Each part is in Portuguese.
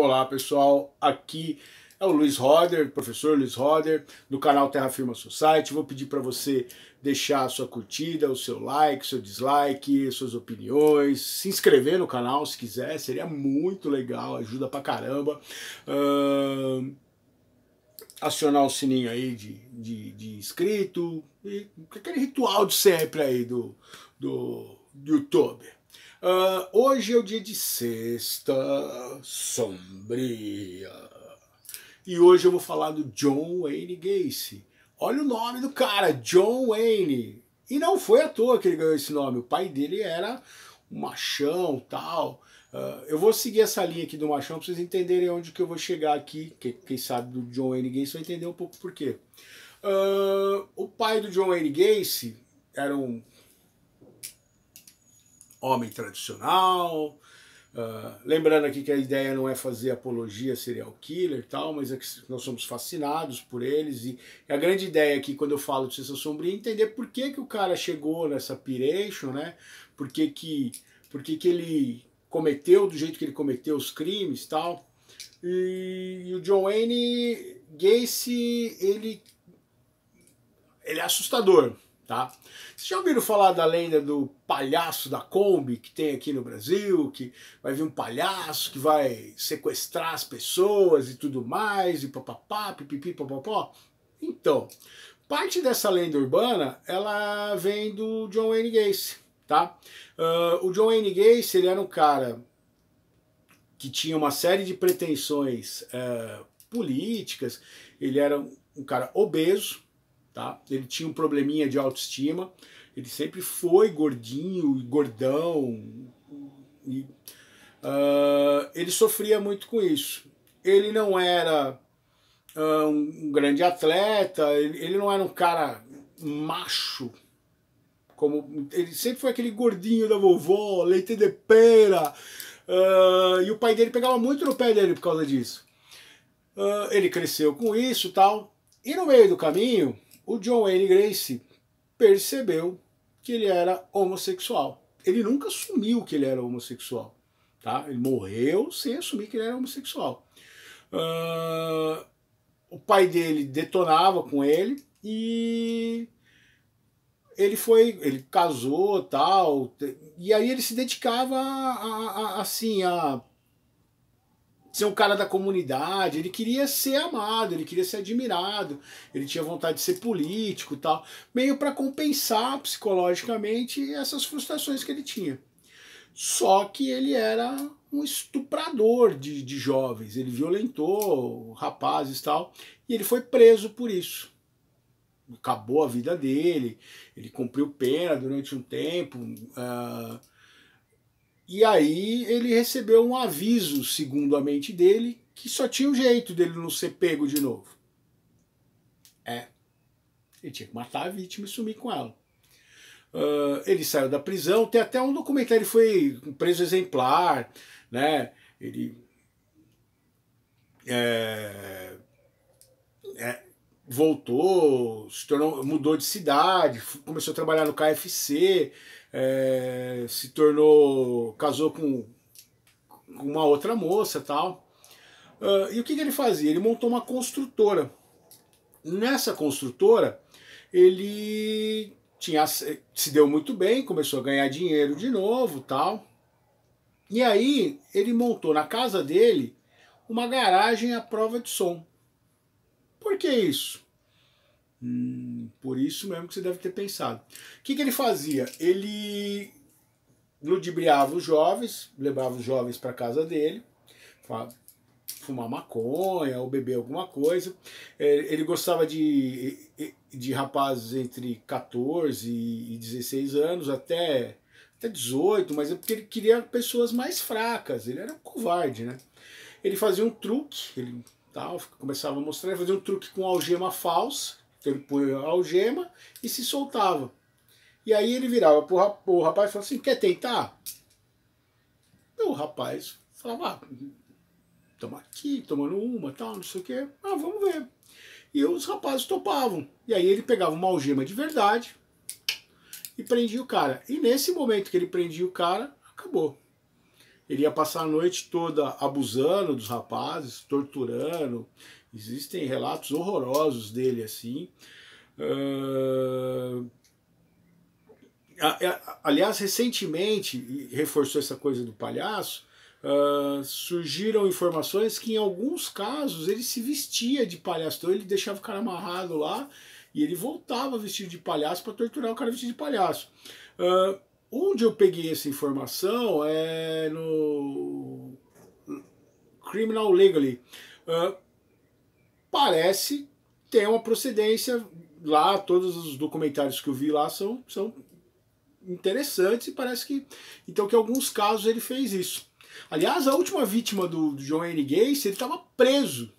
Olá pessoal, aqui é o Luiz Roder, professor Luiz Roder, do canal Terra Firma Society. Vou pedir para você deixar a sua curtida, o seu like, seu dislike, suas opiniões, se inscrever no canal se quiser, seria muito legal, ajuda pra caramba. Uh, acionar o sininho aí de, de, de inscrito e aquele ritual de sempre aí do, do YouTube. Uh, hoje é o dia de sexta sombria. E hoje eu vou falar do John Wayne Gacy. Olha o nome do cara, John Wayne. E não foi à toa que ele ganhou esse nome. O pai dele era um machão, tal. Uh, eu vou seguir essa linha aqui do machão para vocês entenderem onde que eu vou chegar aqui. Quem, quem sabe do John Wayne Gacy vai entender um pouco por quê. Uh, o pai do John Wayne Gacy era um homem tradicional. Uh, lembrando aqui que a ideia não é fazer apologia serial killer e tal, mas é que nós somos fascinados por eles. E a grande ideia aqui, quando eu falo de Sessão Sombria, é entender por que, que o cara chegou nessa piration, né? Por que, que, por que, que ele cometeu do jeito que ele cometeu os crimes tal. E, e o John Wayne Gacy, ele, ele é assustador Tá? Vocês já ouviram falar da lenda do palhaço da Kombi que tem aqui no Brasil? Que vai vir um palhaço que vai sequestrar as pessoas e tudo mais, e papapá, pipipi, papapó? Então, parte dessa lenda urbana ela vem do John Wayne Gacy. Tá? Uh, o John Wayne Gacy ele era um cara que tinha uma série de pretensões uh, políticas, ele era um cara obeso Tá? Ele tinha um probleminha de autoestima, ele sempre foi gordinho, gordão, e, uh, ele sofria muito com isso. Ele não era uh, um grande atleta, ele, ele não era um cara macho, como ele sempre foi aquele gordinho da vovó, leite de pera. Uh, e o pai dele pegava muito no pé dele por causa disso. Uh, ele cresceu com isso tal. E no meio do caminho, o John Wayne Grace percebeu que ele era homossexual. Ele nunca assumiu que ele era homossexual. Tá? Ele morreu sem assumir que ele era homossexual. Uh, o pai dele detonava com ele e ele foi, ele casou tal, e aí ele se dedicava a, a, a assim a ser um cara da comunidade, ele queria ser amado, ele queria ser admirado, ele tinha vontade de ser político tal, meio para compensar psicologicamente essas frustrações que ele tinha. Só que ele era um estuprador de, de jovens, ele violentou rapazes tal, e ele foi preso por isso. Acabou a vida dele, ele cumpriu pena durante um tempo. Uh, e aí ele recebeu um aviso, segundo a mente dele, que só tinha um jeito dele não ser pego de novo. É. Ele tinha que matar a vítima e sumir com ela. Uh, ele saiu da prisão, tem até um documentário, ele foi preso exemplar, né? Ele. É, é, voltou, se tornou, mudou de cidade, começou a trabalhar no KFC, é, se tornou, casou com, com uma outra moça tal. Uh, e o que, que ele fazia? Ele montou uma construtora. Nessa construtora, ele tinha se deu muito bem, começou a ganhar dinheiro de novo, tal. E aí ele montou na casa dele uma garagem à prova de som que é isso? Hum, por isso mesmo que você deve ter pensado. O que, que ele fazia? Ele ludibriava os jovens, levava os jovens para casa dele, fumar maconha ou beber alguma coisa. É, ele gostava de, de rapazes entre 14 e 16 anos, até, até 18, mas é porque ele queria pessoas mais fracas, ele era um covarde, né? Ele fazia um truque, ele tal, começava a mostrar, fazia um truque com algema falsa, então ele põe a algema e se soltava. E aí ele virava para o rapaz e falava assim, quer tentar? o rapaz falava, ah, toma aqui, tomando uma, tal, não sei o que ah, vamos ver. E os rapazes topavam. E aí ele pegava uma algema de verdade e prendia o cara. E nesse momento que ele prendia o cara, acabou. Ele ia passar a noite toda abusando dos rapazes, torturando. Existem relatos horrorosos dele assim. Uh... Aliás, recentemente, reforçou essa coisa do palhaço, uh, surgiram informações que em alguns casos ele se vestia de palhaço, então ele deixava o cara amarrado lá e ele voltava vestido de palhaço para torturar o cara vestido de palhaço. Uh, Onde eu peguei essa informação é no Criminal Legally. Uh, parece ter uma procedência lá, todos os documentários que eu vi lá são, são interessantes e parece que. Então, que em alguns casos ele fez isso. Aliás, a última vítima do, do John Wayne Gacy, ele estava preso.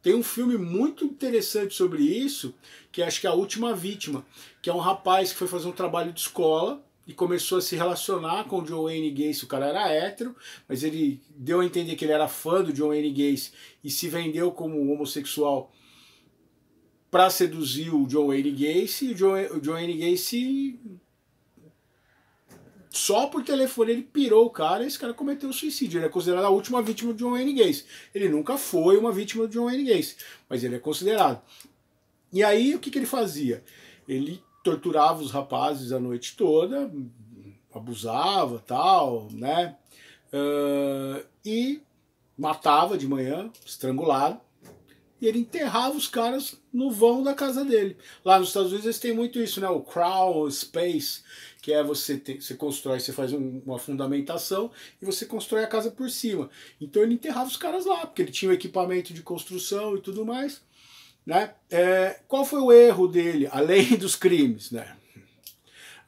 Tem um filme muito interessante sobre isso, que acho que é a última vítima, que é um rapaz que foi fazer um trabalho de escola e começou a se relacionar com o John Wayne Gacy. O cara era hétero, mas ele deu a entender que ele era fã do John Wayne Gacy e se vendeu como homossexual para seduzir o John Wayne Gacy. E o John, o John Wayne Gacy, só por telefone, ele pirou o cara e esse cara cometeu suicídio. Ele é considerado a última vítima do John Wayne Gacy. Ele nunca foi uma vítima do John Wayne Gacy, mas ele é considerado. E aí, o que, que ele fazia? Ele torturava os rapazes a noite toda, abusava tal, né? Uh, e matava de manhã, estrangulado, e ele enterrava os caras no vão da casa dele. Lá nos Estados Unidos eles têm muito isso, né? O crawl space, que é você, ter, você constrói, você faz um, uma fundamentação e você constrói a casa por cima. Então ele enterrava os caras lá, porque ele tinha o equipamento de construção e tudo mais. Né? É, qual foi o erro dele, além dos crimes, né?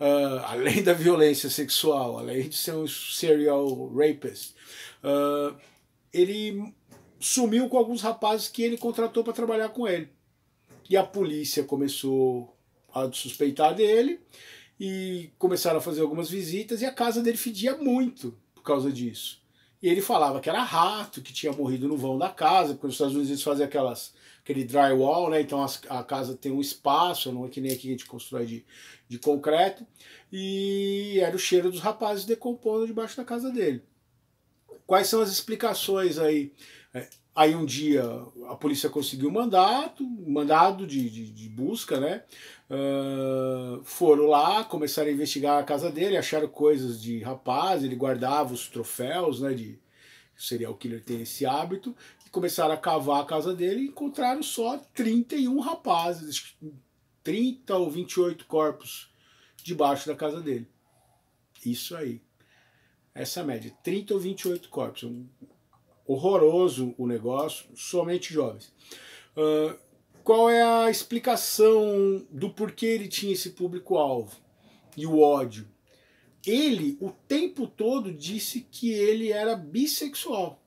Uh, além da violência sexual, além de ser um serial rapist, uh, ele sumiu com alguns rapazes que ele contratou para trabalhar com ele. E a polícia começou a suspeitar dele e começaram a fazer algumas visitas e a casa dele fedia muito por causa disso. E ele falava que era rato, que tinha morrido no vão da casa, porque nos Estados Unidos eles fazem aquelas aquele drywall, né? Então as, a casa tem um espaço, não é que nem aqui a gente constrói de, de concreto. E era o cheiro dos rapazes decompondo debaixo da casa dele. Quais são as explicações aí? É, aí um dia a polícia conseguiu um mandato, mandado de, de, de busca, né? Uh, foram lá, começaram a investigar a casa dele, acharam coisas de rapaz, ele guardava os troféus, né? De, o serial killer tem esse hábito, e começaram a cavar a casa dele e encontraram só 31 rapazes, 30 ou 28 corpos debaixo da casa dele. Isso aí. Essa é média, 30 ou 28 corpos. Um, horroroso o negócio, somente jovens. Uh, qual é a explicação do porquê ele tinha esse público-alvo e o ódio? ele o tempo todo disse que ele era bissexual.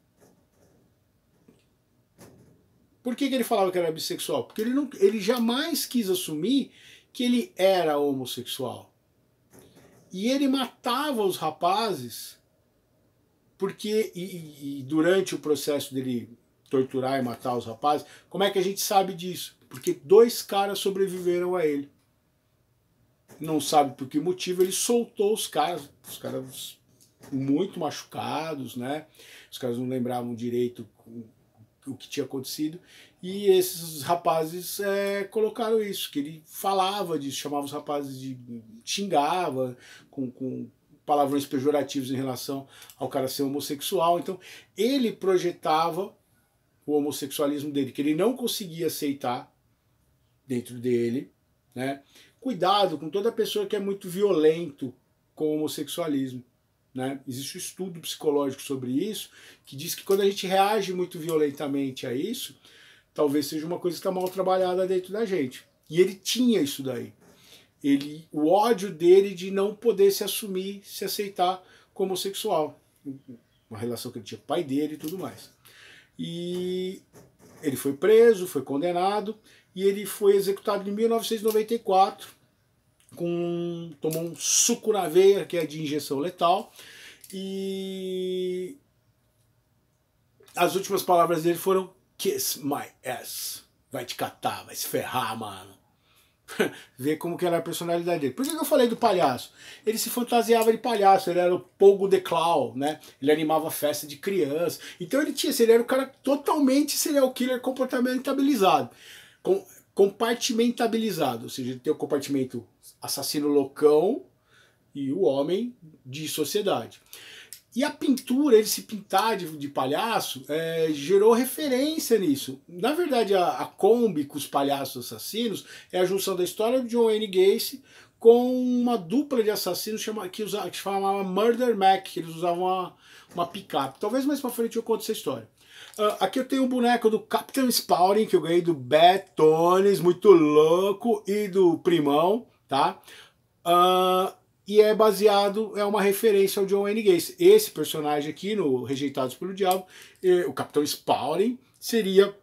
Por que, que ele falava que era bissexual? Porque ele, não, ele jamais quis assumir que ele era homossexual. E ele matava os rapazes porque e, e, durante o processo dele torturar e matar os rapazes, como é que a gente sabe disso? Porque dois caras sobreviveram a ele não sabe por que motivo, ele soltou os caras, os caras muito machucados, né? Os caras não lembravam direito o que tinha acontecido. E esses rapazes é, colocaram isso, que ele falava disso, chamava os rapazes de. xingava com, com palavrões pejorativos em relação ao cara ser homossexual. Então, ele projetava o homossexualismo dele, que ele não conseguia aceitar dentro dele, né? cuidado com toda pessoa que é muito violento com o homossexualismo. Né? Existe um estudo psicológico sobre isso que diz que quando a gente reage muito violentamente a isso, talvez seja uma coisa que está mal trabalhada dentro da gente. E ele tinha isso daí. Ele, o ódio dele de não poder se assumir, se aceitar como homossexual. Uma relação que ele tinha com o pai dele e tudo mais. E ele foi preso, foi condenado e ele foi executado em 1994 com tomou um suco na veia, que é de injeção letal, e as últimas palavras dele foram Kiss my ass. Vai te catar, vai se ferrar, mano. Ver como que era a personalidade dele. Por que, que eu falei do palhaço? Ele se fantasiava de palhaço, ele era o Pogo de Clown, né? Ele animava festa de criança. Então ele tinha, ele era o cara totalmente serial killer comportamentabilizado. Com, compartimentabilizado, ou seja, ele tem o compartimento assassino loucão e o homem de sociedade. E a pintura, ele se pintar de, de palhaço, é, gerou referência nisso. Na verdade, a, a Kombi com os palhaços assassinos é a junção da história de John Wayne Gacy com uma dupla de assassinos chama, que, usa, que chamava Murder Mac, que eles usavam uma, uma picape. Talvez mais pra frente eu conte essa história. Uh, aqui eu tenho um boneco do Captain Spaulding, que eu ganhei do Betones, muito louco, e do Primão tá? Uh, e é baseado, é uma referência ao John Wayne Gacy. Esse personagem aqui, no Rejeitados pelo Diabo, o Capitão Spaulding, seria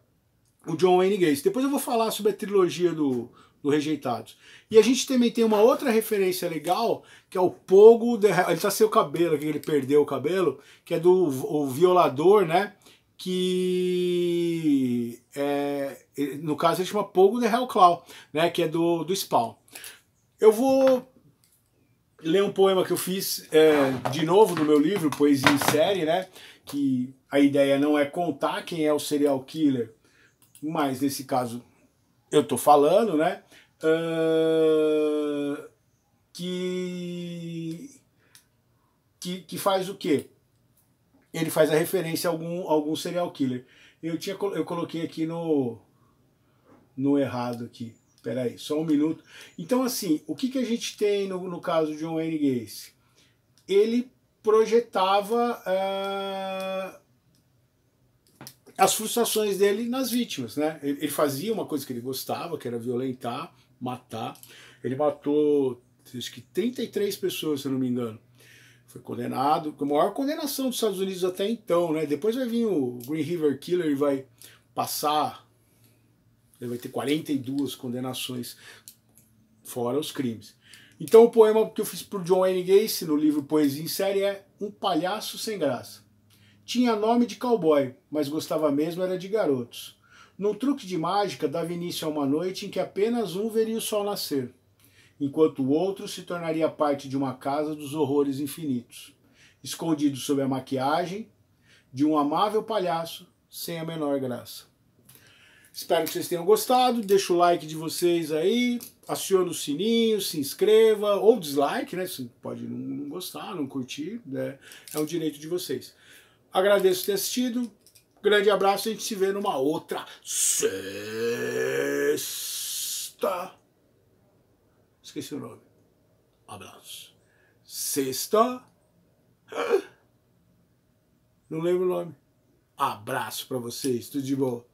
o John Wayne Gacy. Depois eu vou falar sobre a trilogia do, do Rejeitados. E a gente também tem uma outra referência legal, que é o Pogo. De... Ele tá sem o cabelo, que ele perdeu o cabelo, que é do o violador, né? Que é, no caso ele chama Pogo de Hellclaw, né? Que é do, do Spawn. Eu vou ler um poema que eu fiz é, de novo no meu livro, Poesia em Série, né? Que a ideia não é contar quem é o serial killer, mas nesse caso eu tô falando, né? Uh, que, que, que faz o quê? Ele faz a referência a algum, algum serial killer. Eu, tinha, eu coloquei aqui no, no errado aqui. Espera aí, só um minuto. Então, assim, o que, que a gente tem no, no caso de um Wayne Gacy? Ele projetava uh, as frustrações dele nas vítimas, né? Ele, ele fazia uma coisa que ele gostava, que era violentar, matar. Ele matou, acho que 33 pessoas, se eu não me engano foi condenado, a maior condenação dos Estados Unidos até então, né? Depois vai vir o Green River Killer e vai passar ele vai ter 42 condenações, fora os crimes. Então o poema que eu fiz para o John Wayne Gacy no livro Poesia em Série é Um Palhaço Sem Graça. Tinha nome de cowboy, mas gostava mesmo era de garotos. Num truque de mágica dava início a uma noite em que apenas um veria o sol nascer, enquanto o outro se tornaria parte de uma casa dos horrores infinitos, escondido sob a maquiagem de um amável palhaço sem a menor graça. Espero que vocês tenham gostado. Deixa o like de vocês aí, aciona o sininho, se inscreva, ou dislike, né? Você pode não, não gostar, não curtir, né? É um direito de vocês. Agradeço ter assistido. Grande abraço, a gente se vê numa outra sexta. Esqueci o nome. Abraço. Sexta. Não lembro o nome. Abraço para vocês, tudo de bom.